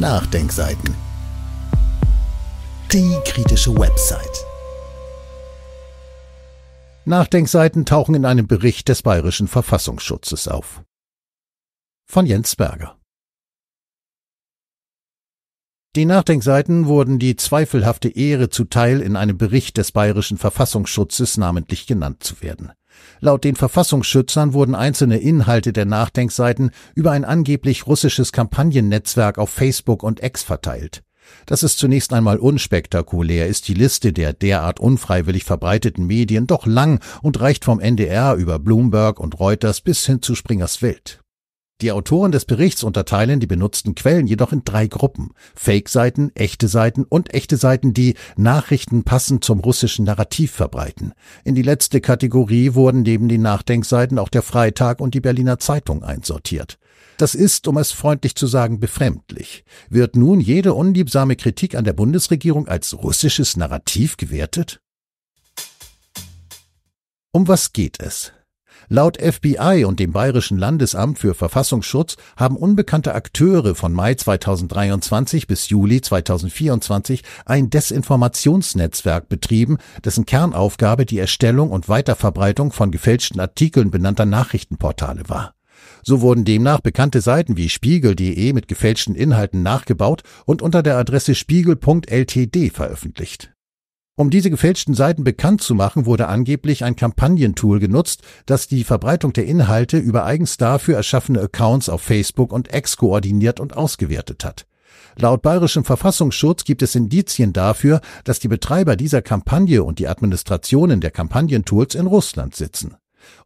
Nachdenkseiten. Die kritische Website. Nachdenkseiten tauchen in einem Bericht des Bayerischen Verfassungsschutzes auf. Von Jens Berger. Die Nachdenkseiten wurden die zweifelhafte Ehre zuteil, in einem Bericht des Bayerischen Verfassungsschutzes namentlich genannt zu werden. Laut den Verfassungsschützern wurden einzelne Inhalte der Nachdenkseiten über ein angeblich russisches Kampagnennetzwerk auf Facebook und X verteilt. Das ist zunächst einmal unspektakulär ist, die Liste der derart unfreiwillig verbreiteten Medien doch lang und reicht vom NDR über Bloomberg und Reuters bis hin zu Springers Welt. Die Autoren des Berichts unterteilen die benutzten Quellen jedoch in drei Gruppen. Fake-Seiten, echte Seiten und echte Seiten, die Nachrichten passend zum russischen Narrativ verbreiten. In die letzte Kategorie wurden neben den Nachdenkseiten auch der Freitag und die Berliner Zeitung einsortiert. Das ist, um es freundlich zu sagen, befremdlich. Wird nun jede unliebsame Kritik an der Bundesregierung als russisches Narrativ gewertet? Um was geht es? Laut FBI und dem Bayerischen Landesamt für Verfassungsschutz haben unbekannte Akteure von Mai 2023 bis Juli 2024 ein Desinformationsnetzwerk betrieben, dessen Kernaufgabe die Erstellung und Weiterverbreitung von gefälschten Artikeln benannter Nachrichtenportale war. So wurden demnach bekannte Seiten wie spiegel.de mit gefälschten Inhalten nachgebaut und unter der Adresse spiegel.ltd veröffentlicht. Um diese gefälschten Seiten bekannt zu machen, wurde angeblich ein Kampagnentool genutzt, das die Verbreitung der Inhalte über eigens dafür erschaffene Accounts auf Facebook und X koordiniert und ausgewertet hat. Laut bayerischem Verfassungsschutz gibt es Indizien dafür, dass die Betreiber dieser Kampagne und die Administrationen der Kampagnentools in Russland sitzen.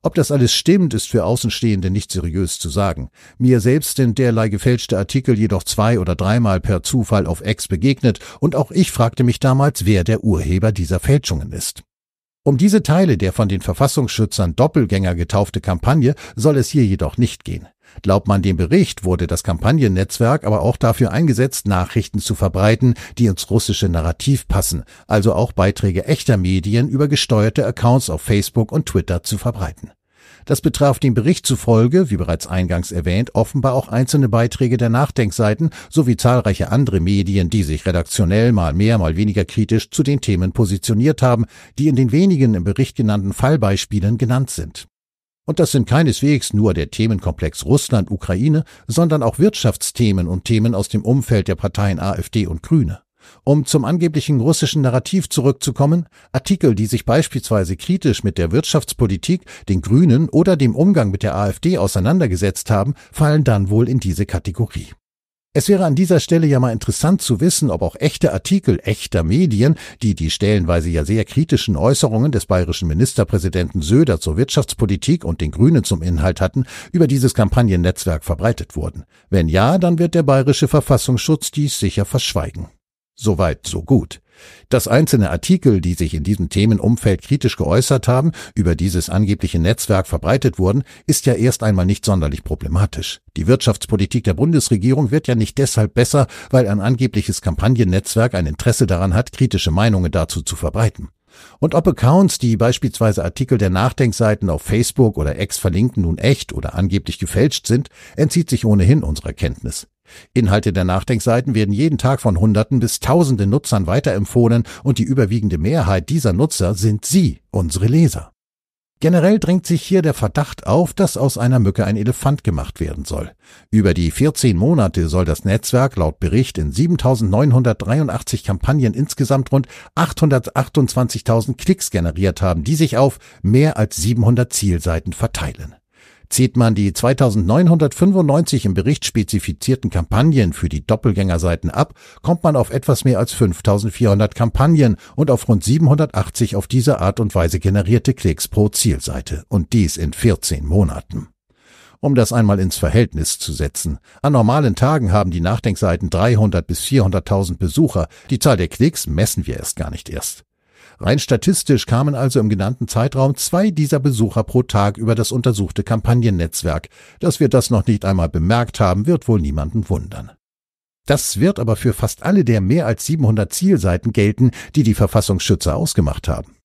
Ob das alles stimmt, ist für Außenstehende nicht seriös zu sagen. Mir selbst sind derlei gefälschte Artikel jedoch zwei oder dreimal per Zufall auf Ex begegnet und auch ich fragte mich damals, wer der Urheber dieser Fälschungen ist. Um diese Teile der von den Verfassungsschützern Doppelgänger getaufte Kampagne soll es hier jedoch nicht gehen. Glaubt man dem Bericht, wurde das Kampagnennetzwerk aber auch dafür eingesetzt, Nachrichten zu verbreiten, die ins russische Narrativ passen, also auch Beiträge echter Medien über gesteuerte Accounts auf Facebook und Twitter zu verbreiten. Das betraf dem Bericht zufolge, wie bereits eingangs erwähnt, offenbar auch einzelne Beiträge der Nachdenkseiten sowie zahlreiche andere Medien, die sich redaktionell mal mehr, mal weniger kritisch zu den Themen positioniert haben, die in den wenigen im Bericht genannten Fallbeispielen genannt sind. Und das sind keineswegs nur der Themenkomplex Russland-Ukraine, sondern auch Wirtschaftsthemen und Themen aus dem Umfeld der Parteien AfD und Grüne. Um zum angeblichen russischen Narrativ zurückzukommen, Artikel, die sich beispielsweise kritisch mit der Wirtschaftspolitik, den Grünen oder dem Umgang mit der AfD auseinandergesetzt haben, fallen dann wohl in diese Kategorie. Es wäre an dieser Stelle ja mal interessant zu wissen, ob auch echte Artikel echter Medien, die die stellenweise ja sehr kritischen Äußerungen des bayerischen Ministerpräsidenten Söder zur Wirtschaftspolitik und den Grünen zum Inhalt hatten, über dieses Kampagnennetzwerk verbreitet wurden. Wenn ja, dann wird der bayerische Verfassungsschutz dies sicher verschweigen. Soweit, so gut. Dass einzelne Artikel, die sich in diesem Themenumfeld kritisch geäußert haben, über dieses angebliche Netzwerk verbreitet wurden, ist ja erst einmal nicht sonderlich problematisch. Die Wirtschaftspolitik der Bundesregierung wird ja nicht deshalb besser, weil ein angebliches Kampagnennetzwerk ein Interesse daran hat, kritische Meinungen dazu zu verbreiten. Und ob Accounts, die beispielsweise Artikel der Nachdenkseiten auf Facebook oder Ex verlinken, nun echt oder angeblich gefälscht sind, entzieht sich ohnehin unserer Kenntnis. Inhalte der Nachdenkseiten werden jeden Tag von Hunderten bis Tausenden Nutzern weiterempfohlen und die überwiegende Mehrheit dieser Nutzer sind Sie, unsere Leser. Generell drängt sich hier der Verdacht auf, dass aus einer Mücke ein Elefant gemacht werden soll. Über die 14 Monate soll das Netzwerk laut Bericht in 7.983 Kampagnen insgesamt rund 828.000 Klicks generiert haben, die sich auf mehr als 700 Zielseiten verteilen zieht man die 2995 im Bericht spezifizierten Kampagnen für die Doppelgängerseiten ab, kommt man auf etwas mehr als 5400 Kampagnen und auf rund 780 auf diese Art und Weise generierte Klicks pro Zielseite. Und dies in 14 Monaten. Um das einmal ins Verhältnis zu setzen. An normalen Tagen haben die Nachdenkseiten 300 bis 400.000 Besucher. Die Zahl der Klicks messen wir erst gar nicht erst. Rein statistisch kamen also im genannten Zeitraum zwei dieser Besucher pro Tag über das untersuchte Kampagnennetzwerk. Dass wir das noch nicht einmal bemerkt haben, wird wohl niemanden wundern. Das wird aber für fast alle der mehr als 700 Zielseiten gelten, die die Verfassungsschützer ausgemacht haben.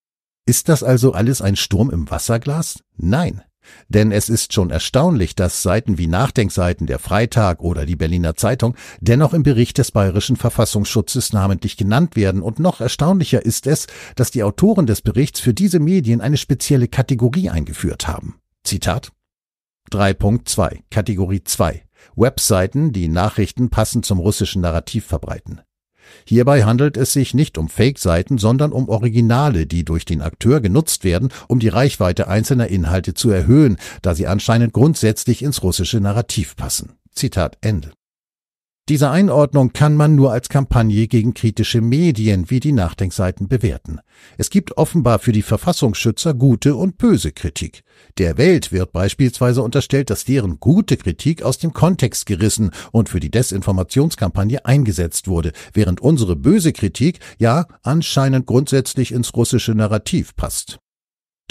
Ist das also alles ein Sturm im Wasserglas? Nein. Denn es ist schon erstaunlich, dass Seiten wie Nachdenkseiten der Freitag oder die Berliner Zeitung dennoch im Bericht des bayerischen Verfassungsschutzes namentlich genannt werden und noch erstaunlicher ist es, dass die Autoren des Berichts für diese Medien eine spezielle Kategorie eingeführt haben. Zitat 3.2 Kategorie 2 Webseiten, die Nachrichten passend zum russischen Narrativ verbreiten. Hierbei handelt es sich nicht um Fake-Seiten, sondern um Originale, die durch den Akteur genutzt werden, um die Reichweite einzelner Inhalte zu erhöhen, da sie anscheinend grundsätzlich ins russische Narrativ passen. Zitat Ende. Diese Einordnung kann man nur als Kampagne gegen kritische Medien wie die Nachdenkseiten bewerten. Es gibt offenbar für die Verfassungsschützer gute und böse Kritik. Der Welt wird beispielsweise unterstellt, dass deren gute Kritik aus dem Kontext gerissen und für die Desinformationskampagne eingesetzt wurde, während unsere böse Kritik ja anscheinend grundsätzlich ins russische Narrativ passt.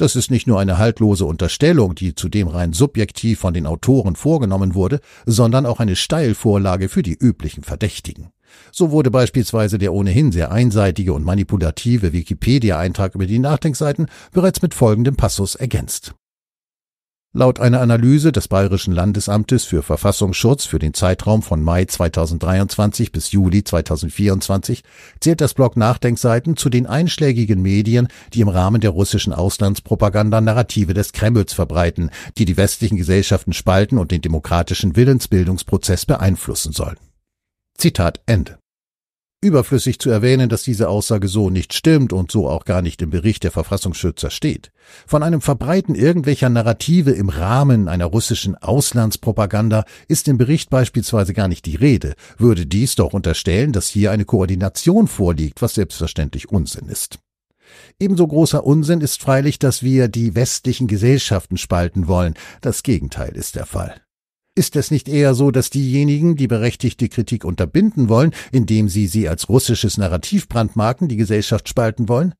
Das ist nicht nur eine haltlose Unterstellung, die zudem rein subjektiv von den Autoren vorgenommen wurde, sondern auch eine Steilvorlage für die üblichen Verdächtigen. So wurde beispielsweise der ohnehin sehr einseitige und manipulative Wikipedia-Eintrag über die Nachdenkseiten bereits mit folgendem Passus ergänzt. Laut einer Analyse des Bayerischen Landesamtes für Verfassungsschutz für den Zeitraum von Mai 2023 bis Juli 2024 zählt das Blog Nachdenkseiten zu den einschlägigen Medien, die im Rahmen der russischen Auslandspropaganda Narrative des Kremls verbreiten, die die westlichen Gesellschaften spalten und den demokratischen Willensbildungsprozess beeinflussen sollen. Zitat Ende. Überflüssig zu erwähnen, dass diese Aussage so nicht stimmt und so auch gar nicht im Bericht der Verfassungsschützer steht. Von einem Verbreiten irgendwelcher Narrative im Rahmen einer russischen Auslandspropaganda ist im Bericht beispielsweise gar nicht die Rede, würde dies doch unterstellen, dass hier eine Koordination vorliegt, was selbstverständlich Unsinn ist. Ebenso großer Unsinn ist freilich, dass wir die westlichen Gesellschaften spalten wollen. Das Gegenteil ist der Fall. Ist es nicht eher so, dass diejenigen, die berechtigte Kritik unterbinden wollen, indem sie sie als russisches Narrativ brandmarken, die Gesellschaft spalten wollen?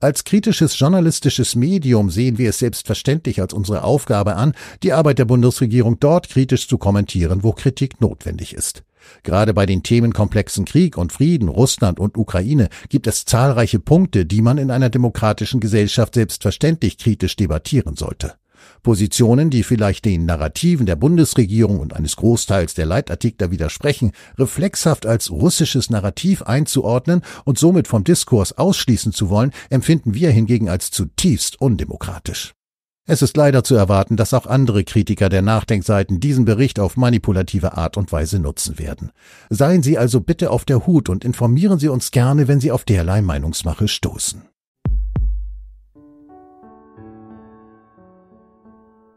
Als kritisches journalistisches Medium sehen wir es selbstverständlich als unsere Aufgabe an, die Arbeit der Bundesregierung dort kritisch zu kommentieren, wo Kritik notwendig ist. Gerade bei den Themenkomplexen Krieg und Frieden, Russland und Ukraine gibt es zahlreiche Punkte, die man in einer demokratischen Gesellschaft selbstverständlich kritisch debattieren sollte. Positionen, die vielleicht den Narrativen der Bundesregierung und eines Großteils der Leitartikler widersprechen, reflexhaft als russisches Narrativ einzuordnen und somit vom Diskurs ausschließen zu wollen, empfinden wir hingegen als zutiefst undemokratisch. Es ist leider zu erwarten, dass auch andere Kritiker der Nachdenkseiten diesen Bericht auf manipulative Art und Weise nutzen werden. Seien Sie also bitte auf der Hut und informieren Sie uns gerne, wenn Sie auf derlei Meinungsmache stoßen.